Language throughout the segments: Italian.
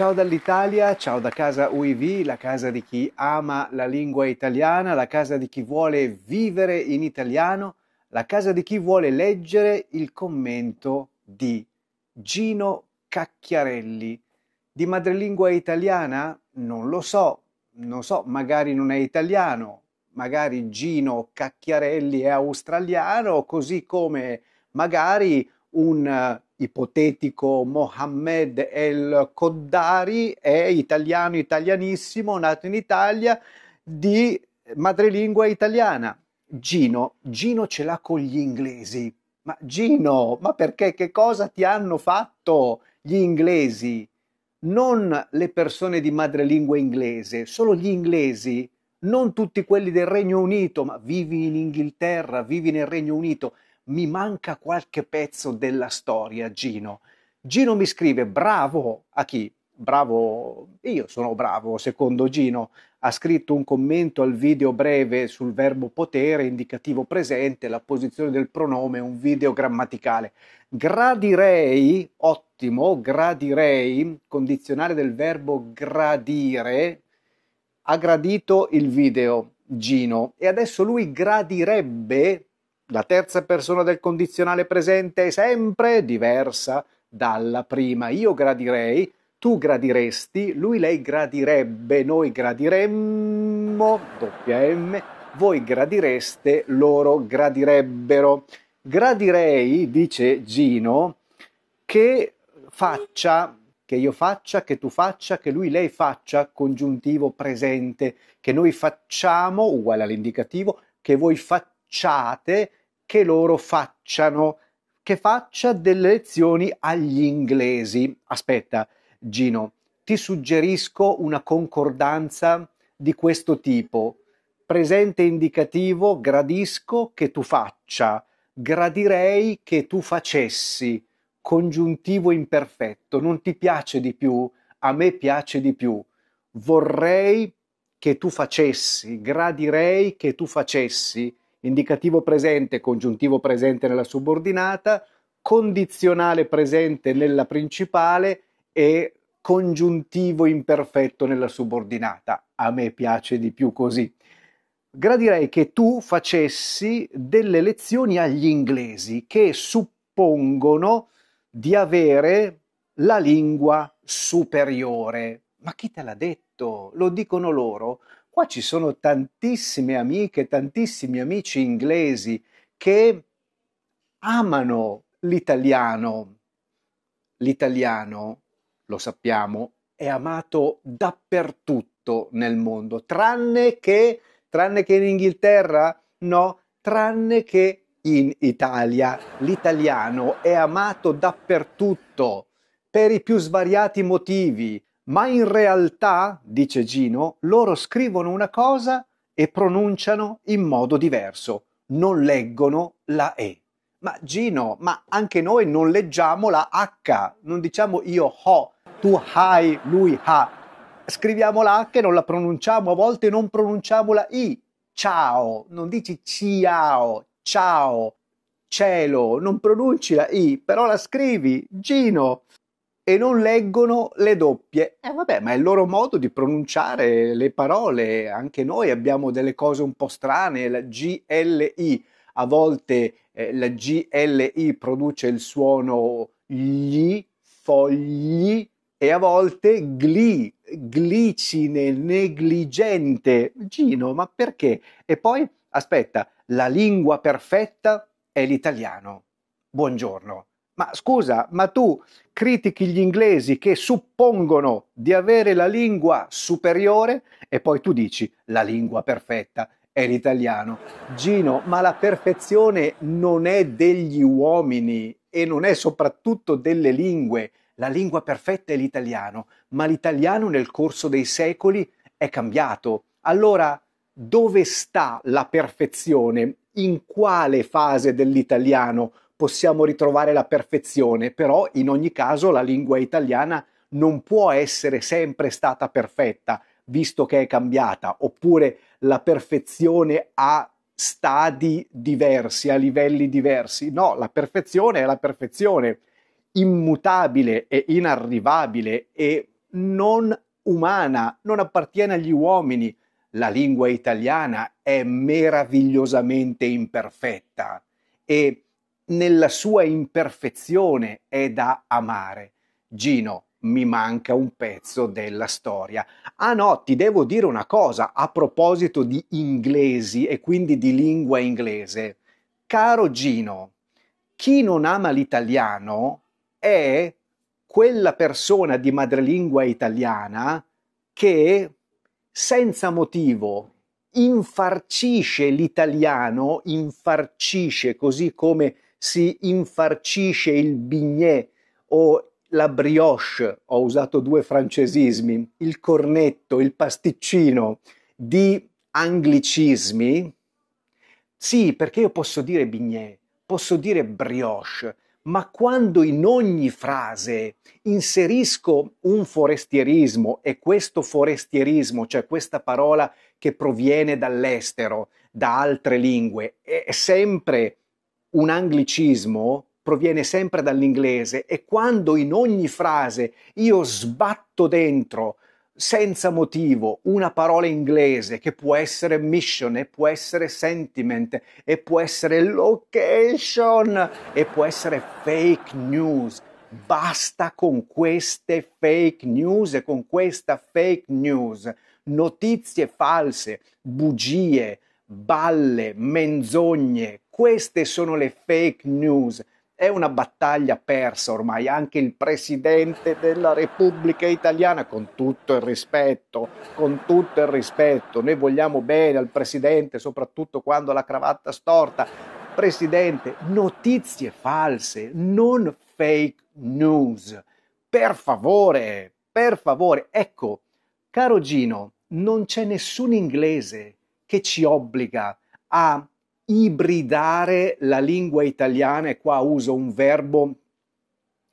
Ciao dall'Italia, ciao da casa UIV, la casa di chi ama la lingua italiana, la casa di chi vuole vivere in italiano, la casa di chi vuole leggere il commento di Gino Cacchiarelli. Di madrelingua italiana? Non lo so, non so, magari non è italiano, magari Gino Cacchiarelli è australiano, così come magari un ipotetico Mohammed El Koddari, è italiano italianissimo, nato in Italia, di madrelingua italiana. Gino, Gino ce l'ha con gli inglesi. Ma Gino, ma perché che cosa ti hanno fatto gli inglesi? Non le persone di madrelingua inglese, solo gli inglesi, non tutti quelli del Regno Unito, ma vivi in Inghilterra, vivi nel Regno Unito mi manca qualche pezzo della storia, Gino. Gino mi scrive, bravo a chi? Bravo, io sono bravo, secondo Gino. Ha scritto un commento al video breve sul verbo potere, indicativo presente, la posizione del pronome, un video grammaticale. Gradirei, ottimo, gradirei, condizionale del verbo gradire, ha gradito il video Gino e adesso lui gradirebbe la terza persona del condizionale presente è sempre diversa dalla prima. Io gradirei, tu gradiresti, lui lei gradirebbe, noi gradiremmo, doppia M, voi gradireste, loro gradirebbero. Gradirei, dice Gino, che faccia, che io faccia, che tu faccia, che lui lei faccia, congiuntivo presente, che noi facciamo, uguale all'indicativo, che voi facciate, che loro facciano, che faccia delle lezioni agli inglesi. Aspetta, Gino, ti suggerisco una concordanza di questo tipo. Presente indicativo, gradisco che tu faccia, gradirei che tu facessi. Congiuntivo imperfetto, non ti piace di più? A me piace di più. Vorrei che tu facessi, gradirei che tu facessi, indicativo presente, congiuntivo presente nella subordinata, condizionale presente nella principale e congiuntivo imperfetto nella subordinata. A me piace di più così. Gradirei che tu facessi delle lezioni agli inglesi che suppongono di avere la lingua superiore. Ma chi te l'ha detto? Lo dicono loro. Qua ci sono tantissime amiche, tantissimi amici inglesi che amano l'italiano. L'italiano, lo sappiamo, è amato dappertutto nel mondo, tranne che, tranne che in Inghilterra? No, tranne che in Italia. L'italiano è amato dappertutto per i più svariati motivi, ma in realtà, dice Gino, loro scrivono una cosa e pronunciano in modo diverso, non leggono la E. Ma Gino, ma anche noi non leggiamo la H, non diciamo io ho, tu hai, lui ha. Scriviamo la H e non la pronunciamo, a volte non pronunciamo la I. Ciao, non dici ciao, ciao, cielo, non pronunci la I, però la scrivi, Gino e non leggono le doppie. eh, vabbè, ma è il loro modo di pronunciare le parole. Anche noi abbiamo delle cose un po' strane, la GLI. A volte eh, la GLI produce il suono gli, fogli, e a volte gli, glicine, negligente. Gino, ma perché? E poi, aspetta, la lingua perfetta è l'italiano. Buongiorno. Ma scusa, ma tu critichi gli inglesi che suppongono di avere la lingua superiore e poi tu dici la lingua perfetta è l'italiano. Gino, ma la perfezione non è degli uomini e non è soprattutto delle lingue. La lingua perfetta è l'italiano, ma l'italiano nel corso dei secoli è cambiato. Allora, dove sta la perfezione? In quale fase dell'italiano? possiamo ritrovare la perfezione, però in ogni caso la lingua italiana non può essere sempre stata perfetta, visto che è cambiata, oppure la perfezione ha stadi diversi, a livelli diversi. No, la perfezione è la perfezione, immutabile e inarrivabile e non umana, non appartiene agli uomini. La lingua italiana è meravigliosamente imperfetta e nella sua imperfezione è da amare. Gino, mi manca un pezzo della storia. Ah no, ti devo dire una cosa a proposito di inglesi e quindi di lingua inglese. Caro Gino, chi non ama l'italiano è quella persona di madrelingua italiana che senza motivo infarcisce l'italiano, infarcisce così come si infarcisce il bignè o la brioche, ho usato due francesismi, il cornetto, il pasticcino di anglicismi. Sì, perché io posso dire bignè, posso dire brioche, ma quando in ogni frase inserisco un forestierismo e questo forestierismo, cioè questa parola che proviene dall'estero, da altre lingue, è sempre un anglicismo proviene sempre dall'inglese e quando in ogni frase io sbatto dentro senza motivo una parola inglese che può essere mission e può essere sentiment e può essere location e può essere fake news. Basta con queste fake news e con questa fake news. Notizie false, bugie, balle, menzogne, queste sono le fake news. È una battaglia persa ormai, anche il Presidente della Repubblica Italiana, con tutto il rispetto, con tutto il rispetto, noi vogliamo bene al Presidente, soprattutto quando ha la cravatta storta. Presidente, notizie false, non fake news. Per favore, per favore. Ecco, caro Gino, non c'è nessun inglese che ci obbliga a ibridare la lingua italiana e qua uso un verbo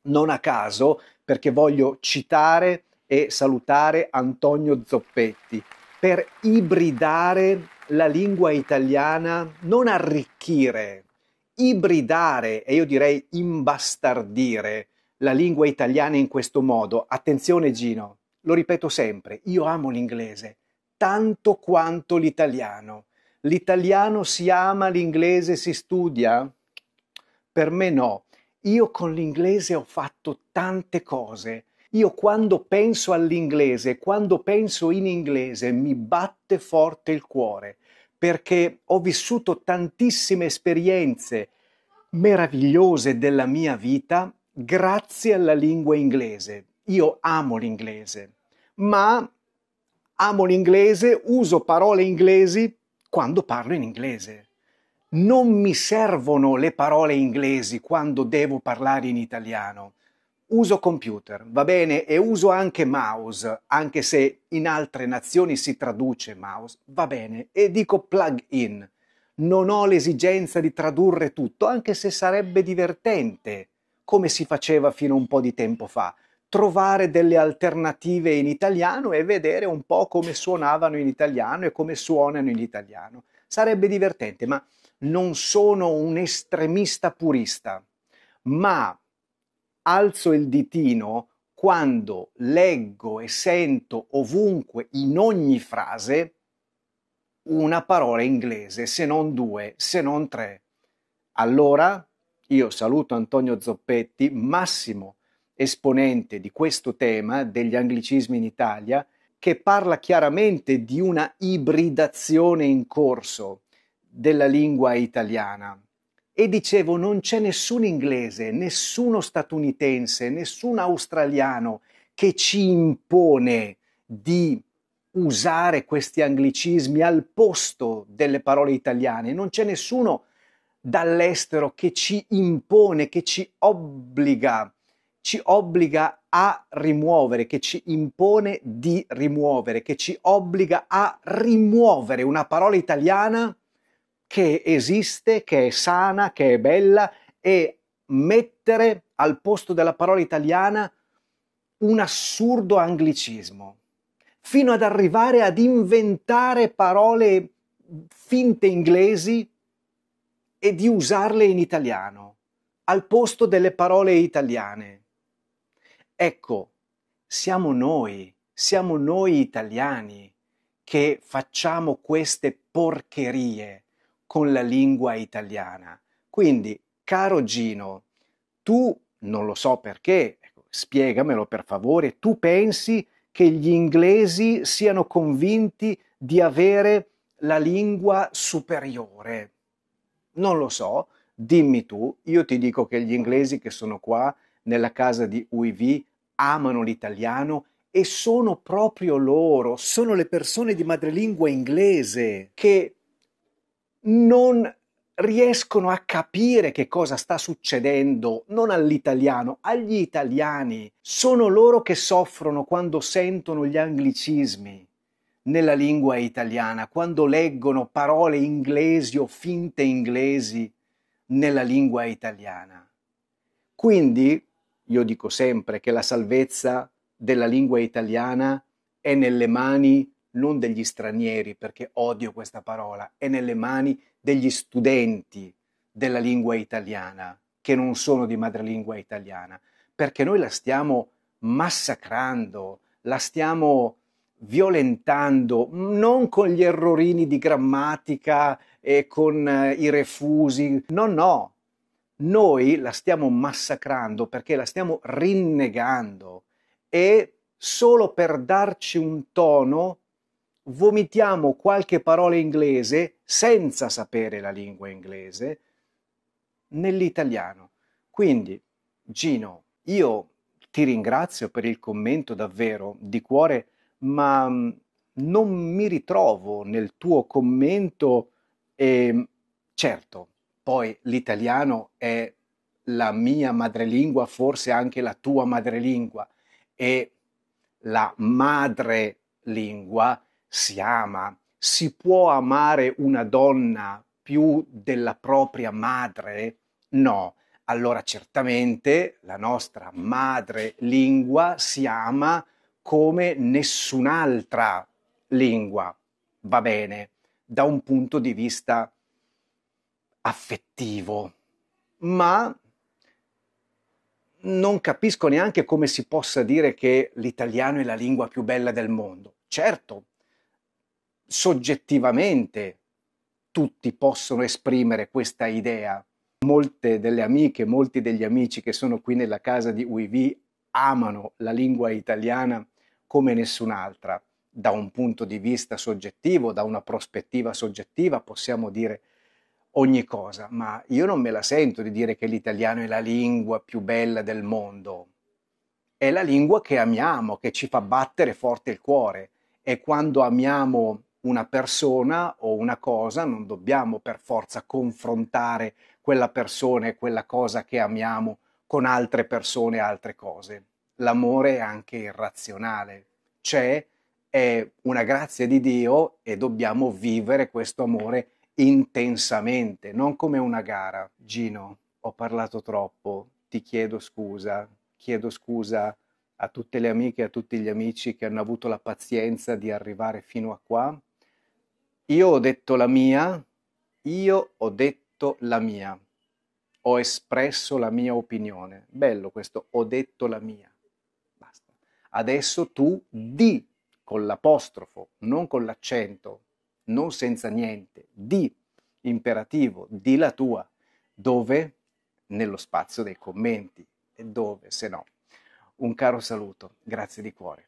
non a caso perché voglio citare e salutare Antonio Zoppetti per ibridare la lingua italiana, non arricchire, ibridare e io direi imbastardire la lingua italiana in questo modo. Attenzione Gino, lo ripeto sempre, io amo l'inglese tanto quanto l'italiano L'italiano si ama, l'inglese si studia? Per me no. Io con l'inglese ho fatto tante cose. Io quando penso all'inglese, quando penso in inglese, mi batte forte il cuore, perché ho vissuto tantissime esperienze meravigliose della mia vita grazie alla lingua inglese. Io amo l'inglese, ma amo l'inglese, uso parole inglesi quando parlo in inglese. Non mi servono le parole inglesi quando devo parlare in italiano. Uso computer, va bene, e uso anche mouse, anche se in altre nazioni si traduce mouse, va bene, e dico plug in. Non ho l'esigenza di tradurre tutto, anche se sarebbe divertente, come si faceva fino a un po' di tempo fa trovare delle alternative in italiano e vedere un po' come suonavano in italiano e come suonano in italiano. Sarebbe divertente, ma non sono un estremista purista, ma alzo il ditino quando leggo e sento ovunque, in ogni frase, una parola inglese, se non due, se non tre. Allora io saluto Antonio Zoppetti, Massimo esponente di questo tema degli anglicismi in Italia, che parla chiaramente di una ibridazione in corso della lingua italiana. E dicevo, non c'è nessun inglese, nessuno statunitense, nessun australiano che ci impone di usare questi anglicismi al posto delle parole italiane. Non c'è nessuno dall'estero che ci impone, che ci obbliga ci obbliga a rimuovere, che ci impone di rimuovere, che ci obbliga a rimuovere una parola italiana che esiste, che è sana, che è bella e mettere al posto della parola italiana un assurdo anglicismo, fino ad arrivare ad inventare parole finte inglesi e di usarle in italiano, al posto delle parole italiane. Ecco, siamo noi, siamo noi italiani che facciamo queste porcherie con la lingua italiana. Quindi, caro Gino, tu non lo so perché, ecco, spiegamelo per favore, tu pensi che gli inglesi siano convinti di avere la lingua superiore? Non lo so, dimmi tu, io ti dico che gli inglesi che sono qua nella casa di UIV amano l'italiano e sono proprio loro, sono le persone di madrelingua inglese che non riescono a capire che cosa sta succedendo, non all'italiano, agli italiani. Sono loro che soffrono quando sentono gli anglicismi nella lingua italiana, quando leggono parole inglesi o finte inglesi nella lingua italiana. Quindi io dico sempre che la salvezza della lingua italiana è nelle mani non degli stranieri, perché odio questa parola, è nelle mani degli studenti della lingua italiana, che non sono di madrelingua italiana, perché noi la stiamo massacrando, la stiamo violentando, non con gli errorini di grammatica e con eh, i refusi, no, no, noi la stiamo massacrando perché la stiamo rinnegando e solo per darci un tono vomitiamo qualche parola inglese senza sapere la lingua inglese nell'italiano. Quindi, Gino, io ti ringrazio per il commento davvero di cuore, ma mm, non mi ritrovo nel tuo commento e mm, certo poi l'italiano è la mia madrelingua, forse anche la tua madrelingua e la madrelingua si ama. Si può amare una donna più della propria madre? No. Allora certamente la nostra madrelingua si ama come nessun'altra lingua. Va bene, da un punto di vista affettivo, ma non capisco neanche come si possa dire che l'italiano è la lingua più bella del mondo. Certo, soggettivamente tutti possono esprimere questa idea. Molte delle amiche, molti degli amici che sono qui nella casa di UIV amano la lingua italiana come nessun'altra. Da un punto di vista soggettivo, da una prospettiva soggettiva, possiamo dire ogni cosa, ma io non me la sento di dire che l'italiano è la lingua più bella del mondo. È la lingua che amiamo, che ci fa battere forte il cuore e quando amiamo una persona o una cosa non dobbiamo per forza confrontare quella persona e quella cosa che amiamo con altre persone e altre cose. L'amore è anche irrazionale, c'è, è una grazia di Dio e dobbiamo vivere questo amore intensamente, non come una gara. Gino, ho parlato troppo, ti chiedo scusa, chiedo scusa a tutte le amiche e a tutti gli amici che hanno avuto la pazienza di arrivare fino a qua. Io ho detto la mia, io ho detto la mia, ho espresso la mia opinione. Bello questo, ho detto la mia. Basta. Adesso tu di con l'apostrofo, non con l'accento, non senza niente, di imperativo, di la tua, dove? Nello spazio dei commenti. E dove, se no? Un caro saluto, grazie di cuore.